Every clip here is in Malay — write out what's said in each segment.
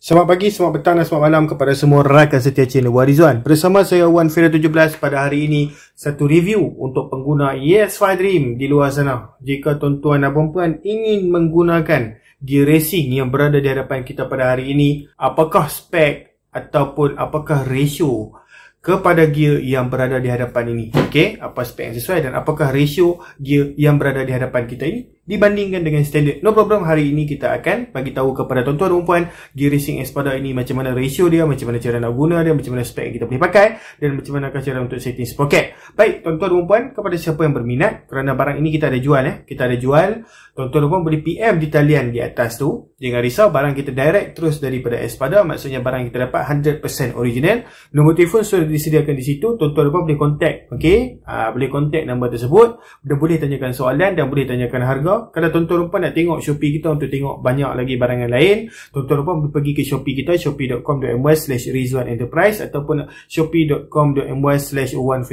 Selamat pagi, selamat petang dan selamat malam kepada semua rakan setia channel Warizwan. Bersama saya Wan Fira 17 pada hari ini satu review untuk pengguna Yes 5 Dream di luar sana. Jika tuan-tuan dan puan ingin menggunakan gear racing yang berada di hadapan kita pada hari ini, apakah spek ataupun apakah ratio kepada gear yang berada di hadapan ini? Okey, apa spek yang sesuai dan apakah ratio gear yang berada di hadapan kita ini? dibandingkan dengan standard. No problem hari ini kita akan bagi tahu kepada tuan-tuan dan puan gear racing Espada ini macam mana ratio dia, macam mana cara nak guna dia, macam mana spek yang kita boleh pakai dan macam mana cara untuk setting sprocket. Baik, tuan-tuan dan puan kepada siapa yang berminat kerana barang ini kita ada jual eh. Kita ada jual. Tuan-tuan dan puan boleh PM di talian di atas tu. Jangan risau barang kita direct terus daripada Espada maksudnya barang kita dapat 100% original. Nombor telefon sudah disediakan di situ. Tuan-tuan dan puan boleh contact. Okey, ah, boleh contact nombor tersebut dan boleh tanyakan soalan dan boleh tanyakan harga kalau tuan-tuan rupanya nak tengok Shopee kita untuk tengok banyak lagi barang yang lain tuan-tuan boleh pergi ke Shopee kita shopee.com.my slash Rizwan Enterprise ataupun shopee.com.my slash 17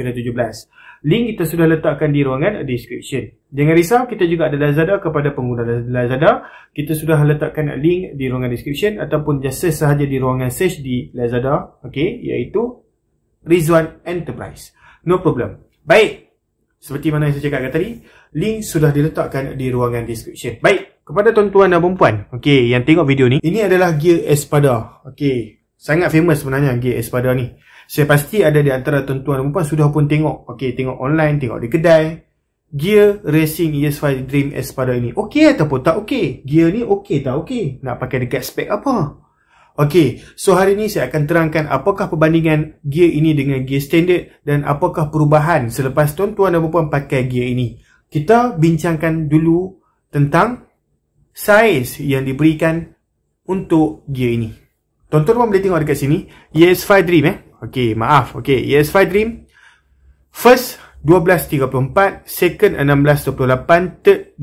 link kita sudah letakkan di ruangan description jangan risau kita juga ada Lazada kepada pengguna Lazada kita sudah letakkan link di ruangan description ataupun just search sahaja di ruangan search di Lazada Okay, iaitu Rizwan Enterprise no problem Baik, seperti mana yang saya cakapkan tadi, link sudah diletakkan di ruangan description. Baik, kepada tuan-tuan dan perempuan, okay, yang tengok video ni, ini adalah gear Espada. Okay, sangat famous sebenarnya gear Espada ni. Saya pasti ada di antara tuan-tuan dan perempuan sudah pun tengok. Okay, tengok online, tengok di kedai. Gear Racing ES5 Dream Espada ini okey ataupun tak okey? Gear ni okey tak okey? Nak pakai dekat spek apa? Okey, so hari ini saya akan terangkan apakah perbandingan gear ini dengan gear standard dan apakah perubahan selepas tuan-tuan dan puan-puan pakai gear ini. Kita bincangkan dulu tentang saiz yang diberikan untuk gear ini. Tuan-tuan puan boleh tengok dekat sini, ES5 Dream eh. Okey, maaf. Okey, ES5 Dream. First 12.34, second 16.28, third 20.25,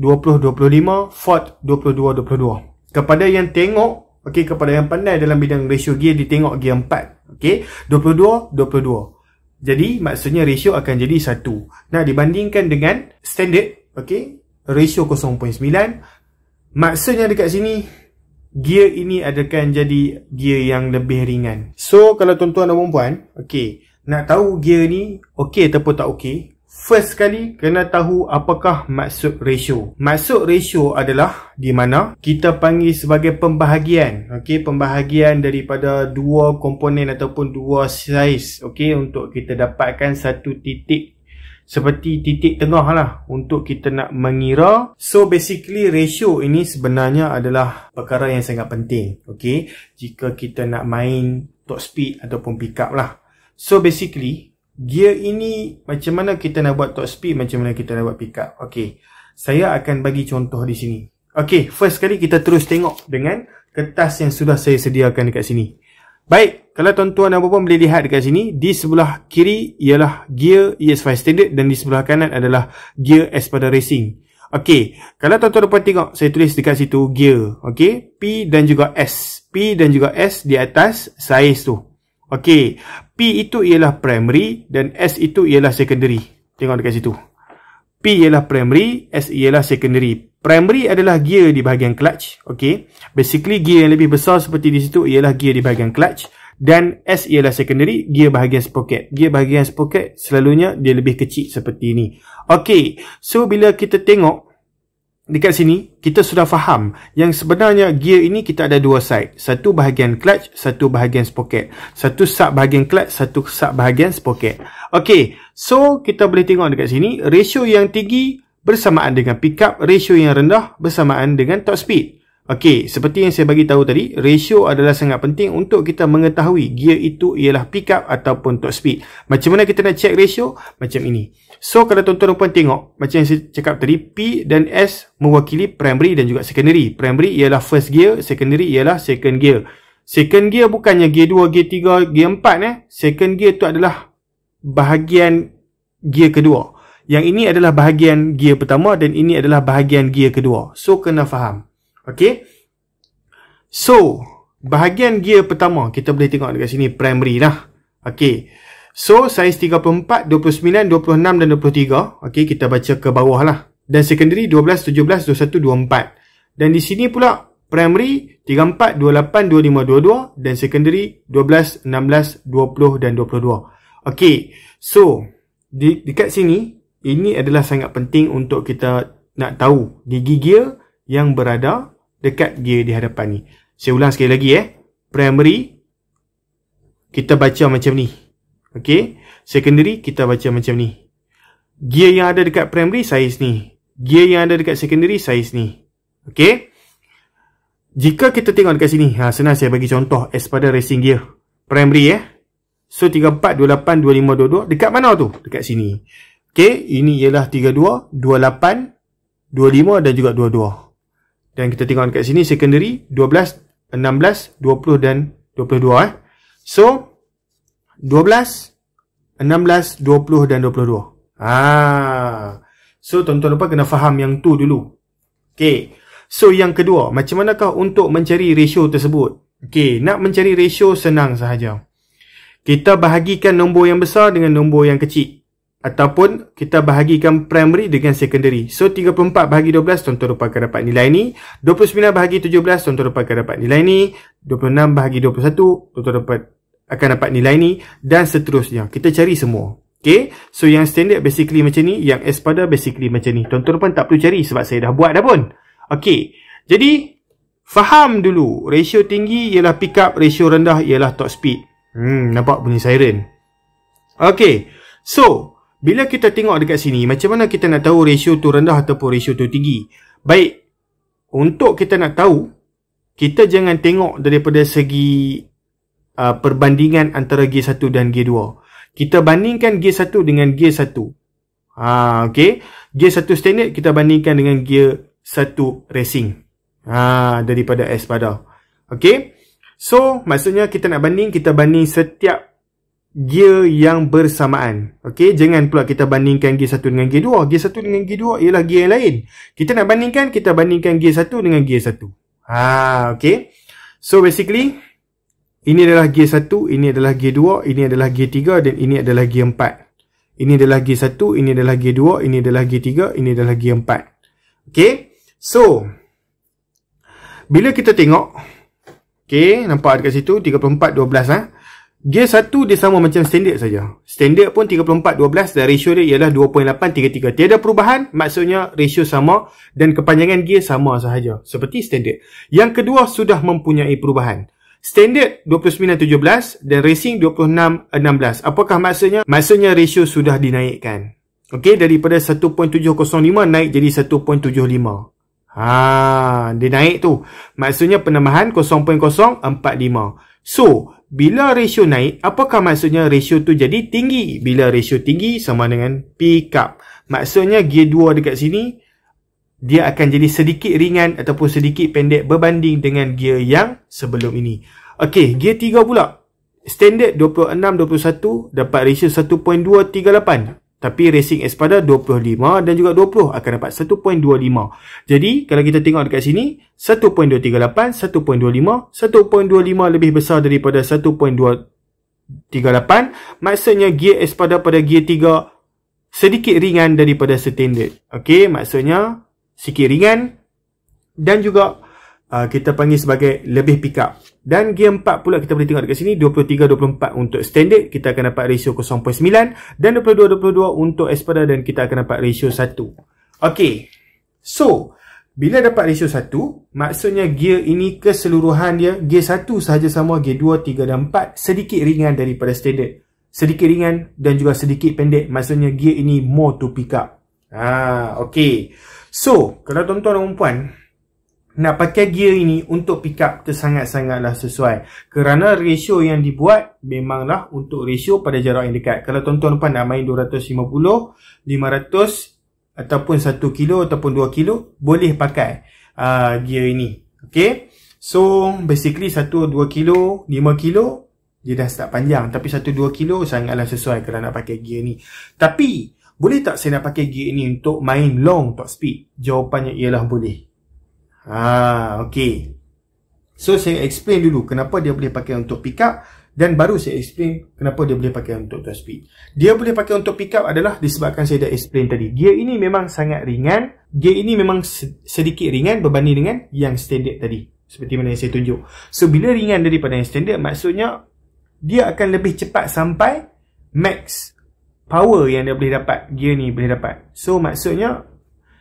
fourth 22.22. Kepada yang tengok Okey kepada yang pandai dalam bidang ratio gear ditengok gear 4. Okey 22 22. Jadi maksudnya ratio akan jadi 1. Nah dibandingkan dengan standard okey ratio 0.9 maksudnya dekat sini gear ini adakan jadi gear yang lebih ringan. So kalau tuan-tuan dan puan-puan okey nak tahu gear ni okey ataupun tak okey First sekali, kena tahu apakah maksud ratio. Maksud ratio adalah di mana kita panggil sebagai pembahagian. Okey, pembahagian daripada dua komponen ataupun dua size. Okey, untuk kita dapatkan satu titik seperti titik tengah lah untuk kita nak mengira so basically ratio ini sebenarnya adalah perkara yang sangat penting okay? jika kita nak main top speed ataupun pick up lah so basically gear ini macam mana kita nak buat top speed, macam mana kita nak buat pick up. Okey. Saya akan bagi contoh di sini. Okey, first sekali kita terus tengok dengan kertas yang sudah saya sediakan dekat sini. Baik, kalau tuan-tuan dan puan-puan boleh lihat dekat sini, di sebelah kiri ialah gear ES5 standard dan di sebelah kanan adalah gear S pada racing. Okey, kalau tuan-tuan dapat tengok, saya tulis dekat situ gear. Okey, P dan juga S. P dan juga S di atas saiz tu. Okey, P itu ialah primary dan S itu ialah secondary. Tengok dekat situ. P ialah primary, S ialah secondary. Primary adalah gear di bahagian clutch. Okey. Basically gear yang lebih besar seperti di situ ialah gear di bahagian clutch dan S ialah secondary gear bahagian sprocket. Gear bahagian sprocket selalunya dia lebih kecil seperti ini. Okey. So bila kita tengok dekat sini kita sudah faham yang sebenarnya gear ini kita ada dua side satu bahagian clutch satu bahagian sprocket satu sub bahagian clutch satu sub bahagian sprocket okey so kita boleh tengok dekat sini ratio yang tinggi bersamaan dengan pickup ratio yang rendah bersamaan dengan top speed Okey, seperti yang saya bagi tahu tadi, ratio adalah sangat penting untuk kita mengetahui gear itu ialah pickup ataupun top speed. Macam mana kita nak check ratio? Macam ini. So, kalau tuan-tuan pun tengok, macam yang saya cakap tadi, P dan S mewakili primary dan juga secondary. Primary ialah first gear, secondary ialah second gear. Second gear bukannya gear 2, gear 3, gear 4 eh. Second gear tu adalah bahagian gear kedua. Yang ini adalah bahagian gear pertama dan ini adalah bahagian gear kedua. So, kena faham. Okay. So, bahagian gear pertama kita boleh tengok dekat sini primary lah. Okay. So, saiz 34, 29, 26 dan 23. Okay, kita baca ke bawah lah. Dan secondary 12, 17, 21, 24. Dan di sini pula primary 34, 28, 25, 22. Dan secondary 12, 16, 20 dan 22. Okay. So, di, dekat sini, ini adalah sangat penting untuk kita nak tahu gigi gear yang berada dekat dia di hadapan ni. Saya ulang sekali lagi eh. Primary, kita baca macam ni. Okay. Secondary, kita baca macam ni. Gear yang ada dekat primary, saiz ni. Gear yang ada dekat secondary, saiz ni. Okay. Jika kita tengok dekat sini. Ha, senang saya bagi contoh. S pada racing gear. Primary eh. So, 34, 28, 25, 22. Dekat mana tu? Dekat sini. Okay. Ini ialah 32, 28, 25 dan juga dan kita tengok kat sini secondary 12, 16, 20 dan 22 eh. So 12, 16, 20 dan 22. Ah. So tuan-tuan lupa kena faham yang tu dulu. Okay. So yang kedua, macam manakah untuk mencari ratio tersebut? Okay, nak mencari ratio senang sahaja. Kita bahagikan nombor yang besar dengan nombor yang kecil ataupun kita bahagikan primary dengan secondary. So 34 bahagi 12 tuan-tuan rupa akan dapat nilai ni. 29 bahagi 17 tuan-tuan rupa akan dapat nilai ni. 26 bahagi 21 tuan-tuan dapat akan dapat nilai ni dan seterusnya. Kita cari semua. Okay, so yang standard basically macam ni, yang S pada basically macam ni. Tuan-tuan pun tak perlu cari sebab saya dah buat dah pun. Okay, jadi faham dulu. Ratio tinggi ialah pick up, ratio rendah ialah top speed. Hmm, nampak bunyi siren. Okay, so bila kita tengok dekat sini, macam mana kita nak tahu ratio tu rendah ataupun ratio tu tinggi? Baik, untuk kita nak tahu, kita jangan tengok daripada segi uh, perbandingan antara G1 dan G2. Kita bandingkan G1 dengan G1. Ah, ha, okay. G1 standard kita bandingkan dengan G1 racing. Ah, ha, daripada Espada. Okay. So, maksudnya kita nak banding, kita banding setiap gear yang bersamaan. Okey, jangan pula kita bandingkan gear satu dengan gear dua, Gear satu dengan gear dua, ialah gear yang lain. Kita nak bandingkan, kita bandingkan gear satu dengan gear satu. Ha, okey. So basically ini adalah gear satu, ini adalah gear dua, ini adalah gear tiga dan ini adalah gear empat. Ini adalah gear satu, ini adalah gear dua, ini adalah gear tiga, ini adalah gear empat. Okey. So bila kita tengok Okay, nampak dekat situ 34, 12 ha? Gear satu dia sama macam standard saja. Standard pun 34-12 dan ratio dia ialah 2.8-33. Tiada perubahan, maksudnya ratio sama dan kepanjangan gear sama sahaja. Seperti standard. Yang kedua sudah mempunyai perubahan. Standard 29-17 dan racing 26-16. Apakah maksudnya? Maksudnya ratio sudah dinaikkan. Okey, daripada 1.705 naik jadi 1.75. Ah, ha, dia naik tu. Maksudnya penambahan 0.045. So, bila ratio naik, apakah maksudnya ratio tu jadi tinggi? Bila ratio tinggi sama dengan pick up. Maksudnya gear 2 dekat sini dia akan jadi sedikit ringan ataupun sedikit pendek berbanding dengan gear yang sebelum ini. Okey, gear 3 pula. Standard 26 21 dapat ratio 1.238. Tapi Racing Espada 25 dan juga 20 akan dapat 1.25. Jadi kalau kita tengok dekat sini 1.238, 1.25, 1.25 lebih besar daripada 1.238. Maksudnya gear Espada pada gear 3 sedikit ringan daripada standard. Okey, maksudnya sikit ringan dan juga uh, kita panggil sebagai lebih pick up dan gear 4 pula kita boleh tengok dekat sini 23-24 untuk standard kita akan dapat ratio 0.9 dan 22-22 untuk Espada dan kita akan dapat ratio 1 Okay, so bila dapat ratio 1 maksudnya gear ini keseluruhan dia gear 1 sahaja sama gear 2, 3 dan 4 sedikit ringan daripada standard sedikit ringan dan juga sedikit pendek maksudnya gear ini more to pick up Ah, okay, so kalau tuan-tuan dan perempuan nak pakai gear ini untuk pick up tu sangat-sangatlah sesuai kerana ratio yang dibuat memanglah untuk ratio pada jarak yang dekat kalau tuan-tuan puan nak main 250 500 ataupun 1 kilo ataupun 2 kilo boleh pakai uh, gear ini okey so basically 1 2 kilo 5 kilo dia dah start panjang tapi 1 2 kilo sangatlah sesuai kerana nak pakai gear ini. tapi boleh tak saya nak pakai gear ini untuk main long top speed? Jawapannya ialah boleh. Ha, ah, okay. So saya explain dulu kenapa dia boleh pakai untuk pick up dan baru saya explain kenapa dia boleh pakai untuk top speed. Dia boleh pakai untuk pick up adalah disebabkan saya dah explain tadi. Gear ini memang sangat ringan. Gear ini memang sedikit ringan berbanding dengan yang standard tadi. Seperti mana yang saya tunjuk. So bila ringan daripada yang standard maksudnya dia akan lebih cepat sampai max power yang dia boleh dapat. Gear ni boleh dapat. So maksudnya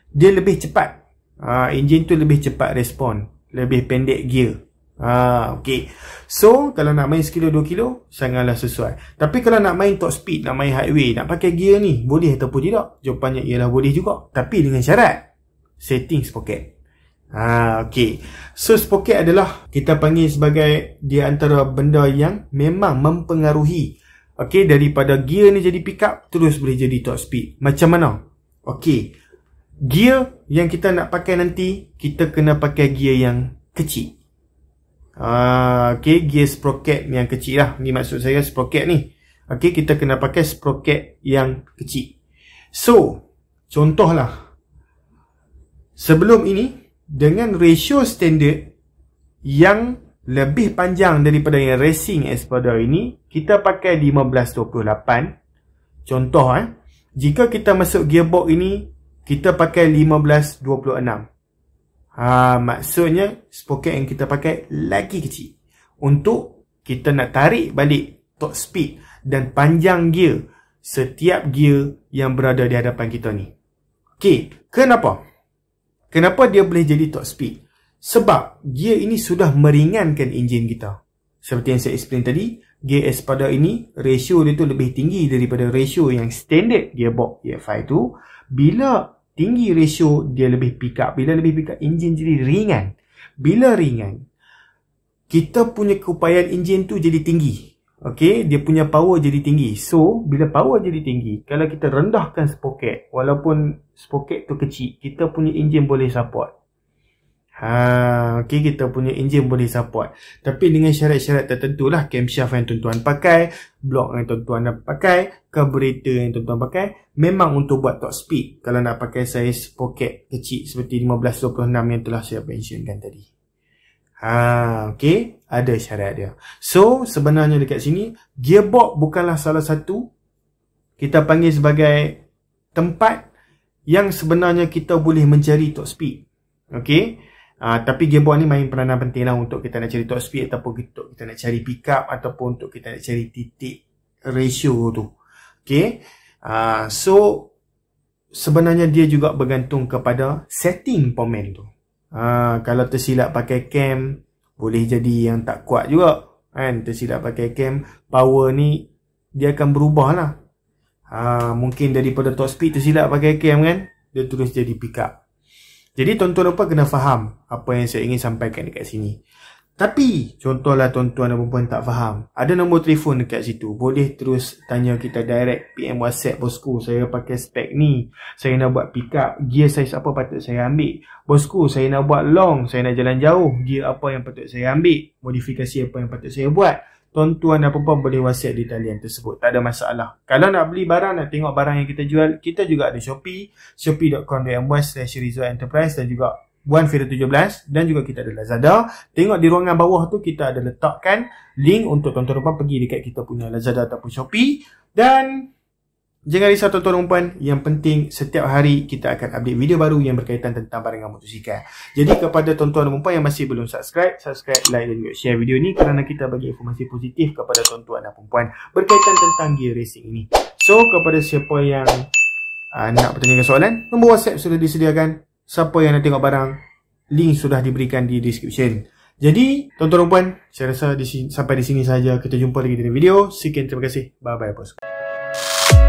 dia lebih cepat uh, engine tu lebih cepat respon lebih pendek gear Ha, okay. So kalau nak main 1 kilo 2 kilo Sangatlah sesuai Tapi kalau nak main top speed Nak main highway Nak pakai gear ni Boleh ataupun tidak Jawapannya ialah boleh juga Tapi dengan syarat Setting sprocket ha, okay. So sprocket adalah Kita panggil sebagai Di antara benda yang Memang mempengaruhi Okay daripada gear ni jadi pick up Terus boleh jadi top speed Macam mana? Okay gear yang kita nak pakai nanti kita kena pakai gear yang kecil ah okey gear sprocket yang kecil lah ni maksud saya sprocket ni Okay, kita kena pakai sprocket yang kecil so contohlah sebelum ini dengan ratio standard yang lebih panjang daripada yang racing Espada ini kita pakai 1528 contoh eh jika kita masuk gearbox ini kita pakai 15-26 ha, maksudnya spoket yang kita pakai lagi kecil untuk kita nak tarik balik top speed dan panjang gear setiap gear yang berada di hadapan kita ni ok, kenapa? kenapa dia boleh jadi top speed? sebab gear ini sudah meringankan enjin kita seperti yang saya explain tadi gear pada ini ratio dia tu lebih tinggi daripada ratio yang standard gearbox gear 5 tu bila tinggi ratio dia lebih pick up bila lebih pick up enjin jadi ringan bila ringan kita punya keupayaan enjin tu jadi tinggi Okay, dia punya power jadi tinggi. So, bila power jadi tinggi, kalau kita rendahkan sprocket, walaupun sprocket tu kecil, kita punya enjin boleh support. Ha, okay, kita punya enjin boleh support Tapi dengan syarat-syarat tertentu lah Camshaft yang tuan-tuan pakai Blok yang tuan-tuan nak pakai Carburetor yang tuan-tuan pakai Memang untuk buat top speed Kalau nak pakai saiz pocket kecil Seperti 1526 yang telah saya mentionkan tadi Ha, okay, ada syarat dia So, sebenarnya dekat sini Gearbox bukanlah salah satu Kita panggil sebagai tempat Yang sebenarnya kita boleh mencari top speed Okay Ah, tapi gearbox ni main peranan penting lah untuk kita nak cari top speed ataupun untuk kita nak cari pick up ataupun untuk kita nak cari titik ratio tu. Okay. Uh, ah, so, sebenarnya dia juga bergantung kepada setting pomen tu. Uh, kalau tersilap pakai cam, boleh jadi yang tak kuat juga. Kan? Tersilap pakai cam, power ni dia akan berubah lah. Uh, mungkin daripada top speed tersilap pakai cam kan, dia terus jadi pick up. Jadi tuan-tuan apa kena faham apa yang saya ingin sampaikan dekat sini. Tapi contohlah tuan-tuan dan puan tak faham, ada nombor telefon dekat situ. Boleh terus tanya kita direct PM WhatsApp bosku. Saya pakai spek ni. Saya nak buat pick up, gear saiz apa patut saya ambil? Bosku, saya nak buat long, saya nak jalan jauh, gear apa yang patut saya ambil? Modifikasi apa yang patut saya buat? tuan-tuan dan perempuan boleh wasiat di talian tersebut. Tak ada masalah. Kalau nak beli barang, nak tengok barang yang kita jual, kita juga ada Shopee. Shopee.com.my slash resort enterprise dan juga Buan Fira 17 dan juga kita ada Lazada. Tengok di ruangan bawah tu kita ada letakkan link untuk tuan-tuan pergi dekat kita punya Lazada ataupun Shopee. Dan Jangan risau tuan-tuan dan puan, yang penting setiap hari kita akan update video baru yang berkaitan tentang barangan motosikal. Jadi kepada tuan-tuan dan puan yang masih belum subscribe, subscribe, like dan juga share video ni kerana kita bagi informasi positif kepada tuan-tuan dan puan berkaitan tentang gear racing ni. So kepada siapa yang uh, nak bertanya soalan, nombor WhatsApp sudah disediakan. Siapa yang nak tengok barang, link sudah diberikan di description. Jadi tuan-tuan dan puan, saya rasa di sini, sampai di sini saja. Kita jumpa lagi dalam video. Sekian terima kasih. Bye-bye bos.